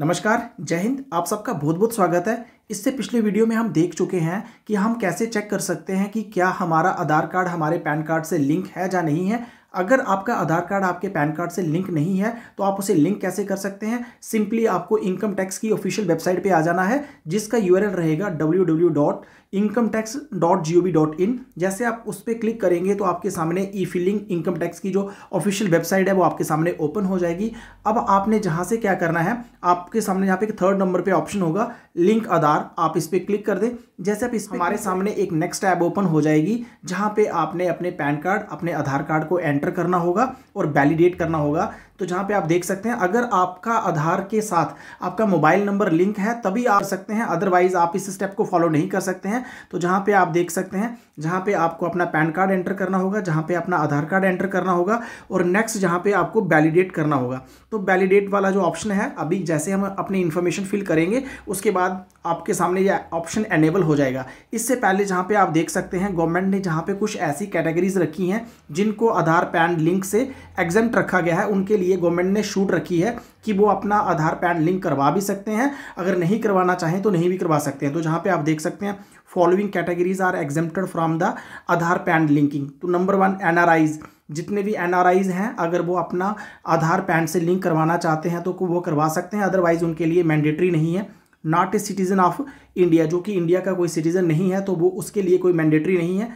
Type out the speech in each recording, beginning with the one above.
नमस्कार जय हिंद आप सबका बहुत बहुत स्वागत है इससे पिछले वीडियो में हम देख चुके हैं कि हम कैसे चेक कर सकते हैं कि क्या हमारा आधार कार्ड हमारे पैन कार्ड से लिंक है या नहीं है अगर आपका आधार कार्ड आपके पैन कार्ड से लिंक नहीं है तो आप उसे लिंक कैसे कर सकते हैं सिंपली आपको इनकम टैक्स की ऑफिशियल वेबसाइट पे आ जाना है जिसका यू रहेगा W W dot income tax dot G O V dot in जैसे आप उस पर क्लिक करेंगे तो आपके सामने ई फिलिंग इनकम टैक्स की जो ऑफिशियल वेबसाइट है वो आपके सामने ओपन हो जाएगी अब आपने जहाँ से क्या करना है आपके सामने यहाँ पे थर्ड नंबर पर ऑप्शन होगा लिंक आधार आप इस पर क्लिक कर दें जैसे आप इस हमारे सामने एक नेक्स्ट टैब ओपन हो जाएगी जहाँ पे आपने अपने पैन कार्ड अपने आधार कार्ड को एंटर करना होगा और वैलिडेट करना होगा तो जहाँ पे आप देख सकते हैं अगर आपका आधार के साथ आपका मोबाइल नंबर लिंक है तभी आप सकते हैं अदरवाइज़ आप इस स्टेप को फॉलो नहीं कर सकते हैं तो जहाँ पे आप देख सकते हैं जहाँ पे आपको अपना पैन कार्ड एंटर करना होगा जहाँ पे अपना आधार कार्ड एंटर करना होगा और नेक्स्ट जहाँ पे आपको वैलिडेट करना होगा तो वैलिडेट वाला जो ऑप्शन है अभी जैसे हम अपनी इन्फॉर्मेशन फिल करेंगे उसके बाद आपके सामने ये ऑप्शन एनेबल हो जाएगा इससे पहले जहाँ पे आप देख सकते हैं गवर्नमेंट ने जहाँ पे कुछ ऐसी कैटेगरीज रखी हैं जिनको आधार पैन लिंक से एग्जेंट रखा गया है उनके लिए लिए गवर्नमेंट ने छूट रखी है कि वो अपना आधार पैन लिंक करवा भी सकते हैं अगर नहीं करवाना चाहें तो नहीं भी करवा सकते हैं तो जहाँ पे आप देख सकते हैं following categories are exempted from the Aadhaar PAN linking तो नंबर वन एन जितने भी एन हैं अगर वो अपना आधार पैन से लिंक करवाना चाहते हैं तो वो करवा सकते हैं अदरवाइज़ उनके लिए मैंडेटरी नहीं है not a citizen of India जो कि इंडिया का कोई सिटीज़न नहीं है तो वो उसके लिए कोई मैंडेटरी नहीं है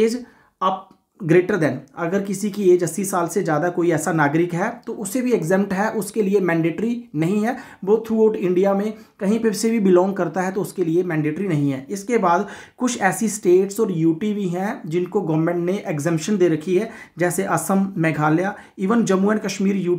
एज अप ग्रेटर देन अगर किसी की एज अस्सी साल से ज़्यादा कोई ऐसा नागरिक है तो उसे भी एग्जाम्प्ट है उसके लिए मैंडेटरी नहीं है वो थ्रू आउट इंडिया में कहीं पर से भी बिलोंग करता है तो उसके लिए मैंडेटरी नहीं है इसके बाद कुछ ऐसी स्टेट्स और यूटी भी हैं जिनको गवर्नमेंट ने एग्जामेशन दे रखी है जैसे असम मेघालय इवन जम्मू एंड कश्मीर यू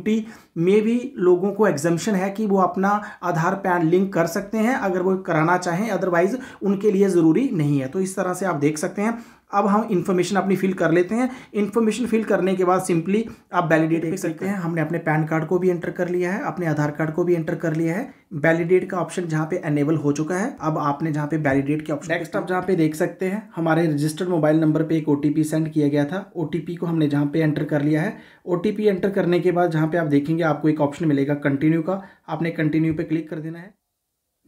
में भी लोगों को एग्जामेशन है कि वो अपना आधार पैन लिंक कर सकते हैं अगर वो कराना चाहें अदरवाइज़ उनके लिए ज़रूरी नहीं है तो इस तरह से आप देख सकते हैं अब हम इन्फॉर्मेशन अपनी फिल कर लेते हैं इन्फॉर्मेशन फिल करने के बाद सिंपली आप वैलिडेट कर सकते हैं हमने अपने पैन कार्ड को भी एंटर कर लिया है अपने आधार कार्ड को भी एंटर कर लिया है वैलिडेट का ऑप्शन जहाँ पे एनेबल हो चुका है अब आपने जहाँ पे वैलिडेट के ऑप्शन नेक्स्ट आप जहाँ पे देख सकते हैं हमारे रजिस्टर्ड मोबाइल नंबर पे एक ओ सेंड किया गया था ओ को हमने जहाँ पे एंटर कर लिया है ओ एंटर करने के बाद जहाँ पे आप देखेंगे आपको एक ऑप्शन मिलेगा कंटिन्यू का आपने कंटिन्यू पे क्लिक कर देना है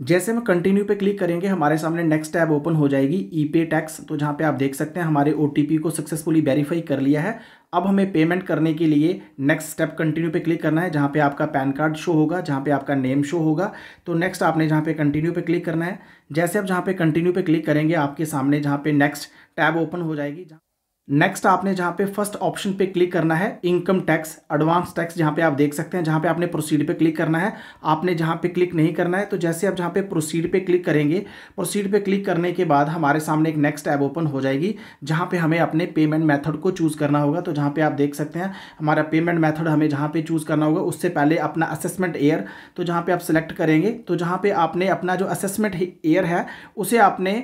जैसे हम कंटिन्यू पे क्लिक करेंगे हमारे सामने नेक्स्ट टैब ओपन हो जाएगी ई पे टैक्स तो जहाँ पे आप देख सकते हैं हमारे ओ को सक्सेसफुली वेरीफाई कर लिया है अब हमें पेमेंट करने के लिए नेक्स्ट स्टेप कंटिन्यू पे क्लिक करना है जहाँ पे आपका पैन कार्ड शो होगा जहाँ पे आपका नेम शो होगा तो नेक्स्ट आपने जहाँ पे कंटिन्यू पे क्लिक करना है जैसे आप जहाँ पे कंटिन्यू पे क्लिक करेंगे आपके सामने जहाँ पे नेक्स्ट टैब ओपन हो जाएगी नेक्स्ट आपने जहां पे फर्स्ट ऑप्शन पे क्लिक करना है इनकम टैक्स एडवांस टैक्स जहां पे आप देख सकते हैं जहां पे आपने प्रोसीड पे क्लिक करना है आपने जहां पे क्लिक नहीं करना है तो जैसे आप जहां पे प्रोसीड पे क्लिक करेंगे प्रोसीड पे क्लिक करने के बाद हमारे सामने एक नेक्स्ट ऐप ओपन हो जाएगी जहां पे हमें अपने पेमेंट मैथड को चूज़ करना होगा तो जहाँ पर आप देख सकते हैं हमारा पेमेंट मैथड हमें जहाँ पर चूज़ करना होगा उससे पहले अपना असेसमेंट ईयर तो जहाँ पर आप सिलेक्ट करेंगे तो जहाँ पर आपने अपना जो असेसमेंट ईयर है उसे आपने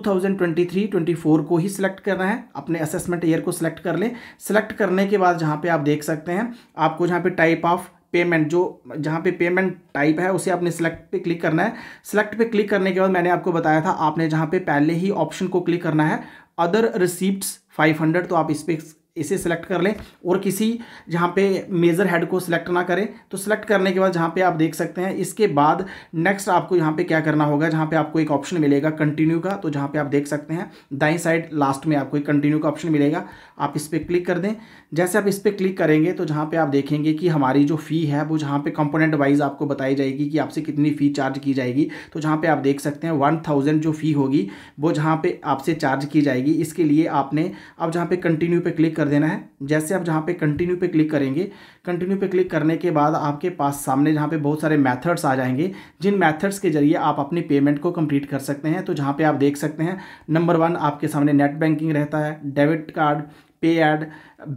2023-24 को ही सिलेक्ट करना है अपने असेसमेंट ईयर को सिलेक्ट कर लें सिलेक्ट करने के बाद जहाँ पे आप देख सकते हैं आपको जहाँ पे टाइप ऑफ पेमेंट जो जहाँ पे पेमेंट टाइप है उसे आपने सेलेक्ट पे क्लिक करना है सेलेक्ट पे क्लिक करने के बाद मैंने आपको बताया था आपने जहाँ पे पहले ही ऑप्शन को क्लिक करना है अदर रिसिप्ट 500 तो आप इस पर इसे सिलेक्ट कर लें और किसी जहाँ पे मेजर हेड को सिलेक्ट ना करें तो सिलेक्ट करने के बाद जहाँ पे आप देख सकते हैं इसके बाद नेक्स्ट आपको यहाँ पे क्या करना होगा जहाँ पे आपको एक ऑप्शन मिलेगा कंटिन्यू का तो जहाँ पे आप देख सकते हैं दाई साइड लास्ट में आपको एक कंटिन्यू का ऑप्शन मिलेगा आप इस पर क्लिक कर दें जैसे आप इस पर क्लिक करेंगे तो जहाँ पर आप देखेंगे कि हमारी जो फ़ी है वो जहाँ पर कंपोनेंट वाइज आपको बताई जाएगी कि आपसे कितनी फ़ी चार्ज की जाएगी तो जहाँ पर आप देख सकते हैं वन जो फ़ी होगी वो जहाँ पर आपसे चार्ज की जाएगी इसके लिए आपने अब जहाँ पर कंटिन्यू पर क्लिक कर देना है जैसे आप जहाँ पे कंटिन्यू पे क्लिक करेंगे कंटिन्यू पे क्लिक करने के बाद आपके पास सामने जहाँ पे बहुत सारे मेथड्स आ जाएंगे जिन मेथड्स के जरिए आप अपनी पेमेंट को कंप्लीट कर सकते हैं तो जहाँ पे आप देख सकते हैं नंबर वन आपके सामने नेट बैंकिंग रहता है debit card pay at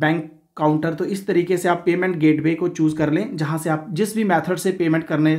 bank counter तो इस तरीके से आप पेमेंट गेटवे को चूज़ कर लें जहाँ से आप जिस भी मेथड से पेमेंट करने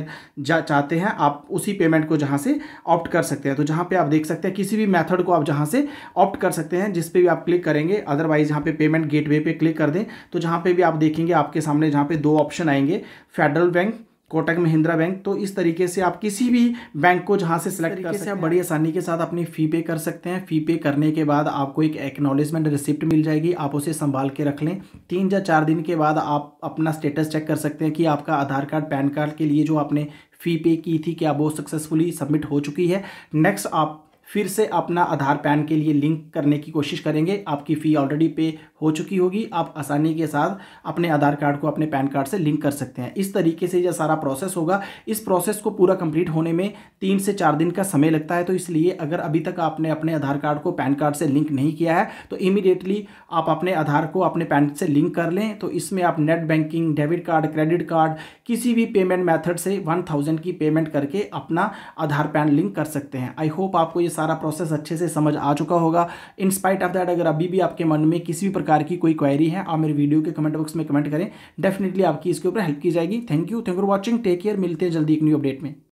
जा चाहते हैं आप उसी पेमेंट को जहाँ से ऑप्ट कर सकते हैं तो जहाँ पे आप देख सकते हैं किसी भी मेथड को आप जहाँ से ऑप्ट कर सकते हैं जिस पे भी आप क्लिक करेंगे अदरवाइज यहाँ पे पेमेंट गेटवे पे क्लिक कर दें तो जहाँ पर भी आप देखेंगे आपके सामने जहाँ पे दो ऑप्शन आएंगे Federal Bank Kotak Mahindra bank तो इस तरीके से आप किसी भी बैंक को जहाँ से सिलेक्ट कर से आप बड़ी आसानी के साथ अपनी फ़ी पे कर सकते हैं फ़ी पे करने के बाद आपको एक एक्नॉलेजमेंट रिसिप्ट मिल जाएगी आप उसे संभाल के रख लें तीन या चार दिन के बाद आप अपना स्टेटस चेक कर सकते हैं कि आपका आधार कार्ड पैन कार्ड के लिए जो आपने फ़ी पे की थी क्या वो सक्सेसफुली सबमिट हो चुकी है नेक्स्ट आप फिर से अपना आधार पैन के लिए लिंक करने की कोशिश करेंगे आपकी फ़ी ऑलरेडी पे हो चुकी होगी आप आसानी के साथ अपने आधार कार्ड को अपने पैन कार्ड से लिंक कर सकते हैं इस तरीके से यह सारा प्रोसेस होगा इस प्रोसेस को पूरा कंप्लीट होने में तीन से चार दिन का समय लगता है तो इसलिए अगर अभी तक आपने अपने आधार कार्ड को पैन कार्ड से लिंक नहीं किया है तो इमीडिएटली आप अपने आधार को अपने पैन से लिंक कर लें तो इसमें आप net banking debit card credit card किसी भी पेमेंट मैथड से वन थाउजेंड की पेमेंट करके अपना आधार पैन लिंक कर सकते हैं आई होप आपको ये सारा प्रोसेस अच्छे से समझ आ चुका होगा इन स्पाइट ऑफ दैट अगर अभी भी आपके मन में किसी भी प्रकार की कोई क्वेरी है आप मेरे वीडियो के कमेंट बॉक्स में कमेंट करें डेफिनेटली आपकी इसके ऊपर हेल्प की जाएगी thank you thank for watching take care मिलते हैं जल्दी एक न्यू अपडेट में